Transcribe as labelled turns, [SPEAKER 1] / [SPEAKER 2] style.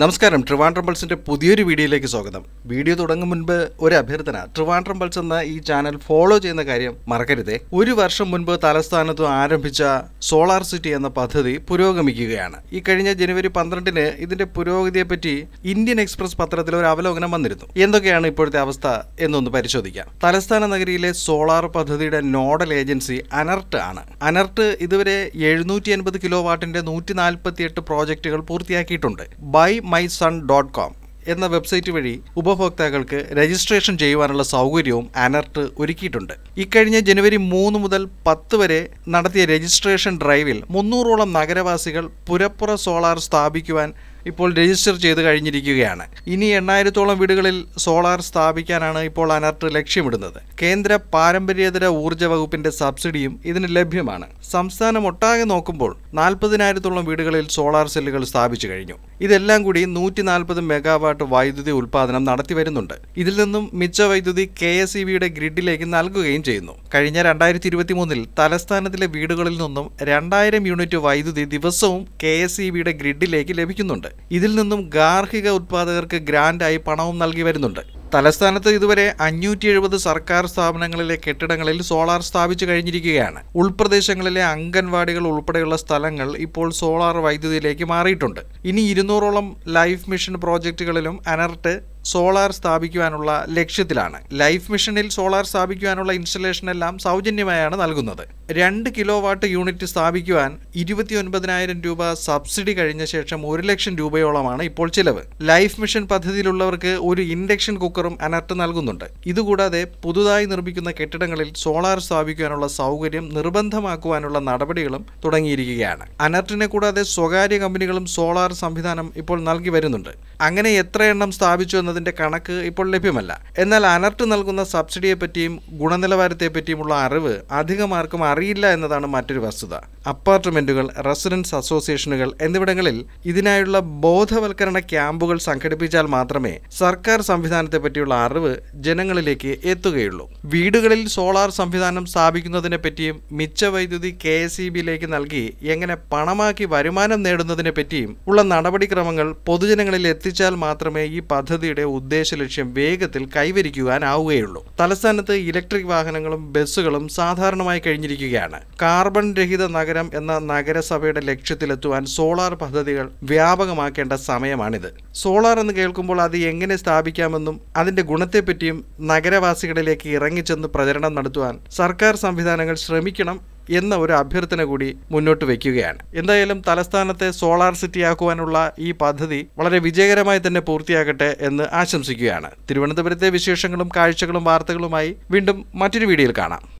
[SPEAKER 1] നമസ്കാരം ട്രിവാൻഡ്രം പൾസിൻ്റെ പുതിയൊരു വീഡിയോയിലേക്ക് സ്വാഗതം വീഡിയോ തുടങ്ങും മുൻപ് ഒരു അഭ്യർത്ഥന ട്രിവാൻഡ്രം പൾസ് എന്ന ഈ ചാനൽ ഫോളോ ചെയ്യുന്ന കാര്യം മറക്കരുതേ ഒരു വർഷം മുൻപ് തലസ്ഥാനത്ത് ആരംഭിച്ച സോളാർ സിറ്റി എന്ന പദ്ധതി പുരോഗമിക്കുകയാണ് ഈ കഴിഞ്ഞ ജനുവരി പന്ത്രണ്ടിന് ഇതിന്റെ പുരോഗതിയെപ്പറ്റി ഇന്ത്യൻ എക്സ്പ്രസ് പത്രത്തിൽ ഒരു അവലോകനം വന്നിരുന്നു എന്തൊക്കെയാണ് ഇപ്പോഴത്തെ അവസ്ഥ എന്നൊന്ന് പരിശോധിക്കാം തലസ്ഥാന നഗരിയിലെ സോളാർ പദ്ധതിയുടെ നോഡൽ ഏജൻസി അനർട്ട് ആണ് അനർട്ട് ഇതുവരെ എഴുന്നൂറ്റി അൻപത് കിലോ വാട്ടിന്റെ നൂറ്റി നാൽപ്പത്തിയെട്ട് പ്രോജക്ടുകൾ പൂർത്തിയാക്കിയിട്ടുണ്ട് buy my sun dot com എന്ന വെബ്സൈറ്റ് വഴി ഉപഭോക്താക്കൾക്ക് രജിസ്ട്രേഷൻ ചെയ്യുവാനുള്ള സൗകര്യവും അനർട്ട് ഒരുക്കിയിട്ടുണ്ട് ഇക്കഴിഞ്ഞ ജനുവരി മൂന്ന് മുതൽ പത്ത് വരെ നടത്തിയ രജിസ്ട്രേഷൻ ഡ്രൈവിൽ മുന്നൂറോളം നഗരവാസികൾ പുരപ്പുറ സോളാർ സ്ഥാപിക്കുവാൻ ഇപ്പോൾ രജിസ്റ്റർ ചെയ്ത് കഴിഞ്ഞിരിക്കുകയാണ് ഇനി എണ്ണായിരത്തോളം വീടുകളിൽ സോളാർ സ്ഥാപിക്കാനാണ് ഇപ്പോൾ അനർട്ട് ലക്ഷ്യമിടുന്നത് കേന്ദ്ര പാരമ്പര്യേതര ഊർജ്ജ വകുപ്പിന്റെ സബ്സിഡിയും ഇതിന് ലഭ്യമാണ് സംസ്ഥാനം ഒട്ടാകെ നോക്കുമ്പോൾ നാൽപ്പതിനായിരത്തോളം വീടുകളിൽ സോളാർ സെല്ലുകൾ സ്ഥാപിച്ചു കഴിഞ്ഞു ഇതെല്ലാം കൂടി നൂറ്റി നാൽപ്പത് മെഗാവാട്ട് വൈദ്യുതി ഉൽപാദനം നടത്തി വരുന്നുണ്ട് ഇതിൽ നിന്നും മിച്ച വൈദ്യുതി കെ എസ് ഇ ബിയുടെ ഗ്രിഡിലേക്ക് നൽകുകയും ചെയ്യുന്നു കഴിഞ്ഞ രണ്ടായിരത്തി ഇരുപത്തി മൂന്നിൽ തലസ്ഥാനത്തിലെ വീടുകളിൽ നിന്നും രണ്ടായിരം യൂണിറ്റ് വൈദ്യുതി ദിവസവും കെ എസ് ഇ ബിയുടെ ഗ്രിഡിലേക്ക് ലഭിക്കുന്നുണ്ട് ഇതിൽ നിന്നും ഗാർഹിക ഉത്പാദകർക്ക് ഗ്രാൻഡായി പണവും നൽകി വരുന്നുണ്ട് തലസ്ഥാനത്ത് ഇതുവരെ അഞ്ഞൂറ്റി എഴുപത് സർക്കാർ സ്ഥാപനങ്ങളിലെ കെട്ടിടങ്ങളിൽ സോളാർ സ്ഥാപിച്ചു കഴിഞ്ഞിരിക്കുകയാണ് ഉൾപ്രദേശങ്ങളിലെ അംഗൻവാടികൾ ഉൾപ്പെടെയുള്ള സ്ഥലങ്ങൾ ഇപ്പോൾ സോളാർ വൈദ്യുതിയിലേക്ക് മാറിയിട്ടുണ്ട് ഇനി ഇരുന്നൂറോളം ലൈഫ് മിഷൻ പ്രോജക്റ്റുകളിലും അനർട്ട് സോളാർ സ്ഥാപിക്കുവാനുള്ള ലക്ഷ്യത്തിലാണ് ലൈഫ് മിഷനിൽ സോളാർ സ്ഥാപിക്കുവാനുള്ള ഇൻസ്റ്റലേഷനെല്ലാം സൗജന്യമായാണ് നൽകുന്നത് രണ്ട് കിലോ വാട്ട് യൂണിറ്റ് സ്ഥാപിക്കുവാൻ ഇരുപത്തിയൊൻപതിനായിരം രൂപ സബ്സിഡി കഴിഞ്ഞ ശേഷം ഒരു ലക്ഷം രൂപയോളമാണ് ഇപ്പോൾ ചിലവ് ലൈഫ് മിഷൻ പദ്ധതിയിലുള്ളവർക്ക് ഒരു ഇൻഡക്ഷൻ കുക്കറും അനർട്ട് നൽകുന്നുണ്ട് ഇതുകൂടാതെ പുതുതായി നിർമ്മിക്കുന്ന കെട്ടിടങ്ങളിൽ സോളാർ സ്ഥാപിക്കുവാനുള്ള സൗകര്യം നിർബന്ധമാക്കുവാനുള്ള നടപടികളും തുടങ്ങിയിരിക്കുകയാണ് അനർട്ടിനെ കൂടാതെ സ്വകാര്യ കമ്പനികളും സോളാർ സംവിധാനം ഇപ്പോൾ നൽകി വരുന്നുണ്ട് അങ്ങനെ എത്ര എണ്ണം സ്ഥാപിച്ചു എന്നതിന്റെ കണക്ക് ഇപ്പോൾ ലഭ്യമല്ല എന്നാൽ അനർട്ട് നൽകുന്ന സബ്സിഡിയെപ്പറ്റിയും ഗുണനിലവാരത്തെപ്പറ്റിയുമുള്ള അറിവ് അധികമാർക്കും അറിയില്ല എന്നതാണ് മറ്റൊരു വസ്തുത അപ്പാർട്ട്മെന്റുകൾ റെസിഡൻസ് അസോസിയേഷനുകൾ എന്നിവിടങ്ങളിൽ ഇതിനായുള്ള ബോധവൽക്കരണ ക്യാമ്പുകൾ സംഘടിപ്പിച്ചാൽ മാത്രമേ സർക്കാർ സംവിധാനത്തെപ്പറ്റിയുള്ള അറിവ് ജനങ്ങളിലേക്ക് എത്തുകയുള്ളൂ വീടുകളിൽ സോളാർ സംവിധാനം സ്ഥാപിക്കുന്നതിനെ പറ്റിയും മിച്ച വൈദ്യുതി കെ എസ് ഇ ബിയിലേക്ക് നൽകി എങ്ങനെ പണമാക്കി വരുമാനം നേടുന്നതിനെ പറ്റിയും ഉള്ള നടപടിക്രമങ്ങൾ പൊതുജനങ്ങളിൽ എത്തിച്ചാൽ മാത്രമേ ഈ പദ്ധതിയുടെ സർക്കാരിന്റെ ഉദ്ദേശ ലക്ഷ്യം വേഗത്തിൽ കൈവരിക്കുവാനാവുകയുള്ളൂ തലസ്ഥാനത്ത് ഇലക്ട്രിക് വാഹനങ്ങളും ബസ്സുകളും സാധാരണമായി കഴിഞ്ഞിരിക്കുകയാണ് കാർബൺ രഹിത നഗരം എന്ന നഗരസഭയുടെ ലക്ഷ്യത്തിലെത്തുവാൻ സോളാർ പദ്ധതികൾ വ്യാപകമാക്കേണ്ട സമയമാണിത് സോളാർ എന്ന് കേൾക്കുമ്പോൾ അത് എങ്ങനെ സ്ഥാപിക്കാമെന്നും അതിന്റെ ഗുണത്തെപ്പറ്റിയും നഗരവാസികളിലേക്ക് ഇറങ്ങിച്ചെന്ന് പ്രചരണം നടത്തുവാൻ സർക്കാർ സംവിധാനങ്ങൾ ശ്രമിക്കണം എന്ന ഒരു അഭ്യർത്ഥന കൂടി മുന്നോട്ട് വയ്ക്കുകയാണ് എന്തായാലും തലസ്ഥാനത്തെ സോളാർ സിറ്റിയാക്കുവാനുള്ള ഈ പദ്ധതി വളരെ വിജയകരമായി തന്നെ പൂർത്തിയാകട്ടെ എന്ന് ആശംസിക്കുകയാണ് തിരുവനന്തപുരത്തെ വിശേഷങ്ങളും കാഴ്ചകളും വാർത്തകളുമായി വീണ്ടും മറ്റൊരു വീഡിയോയിൽ കാണാം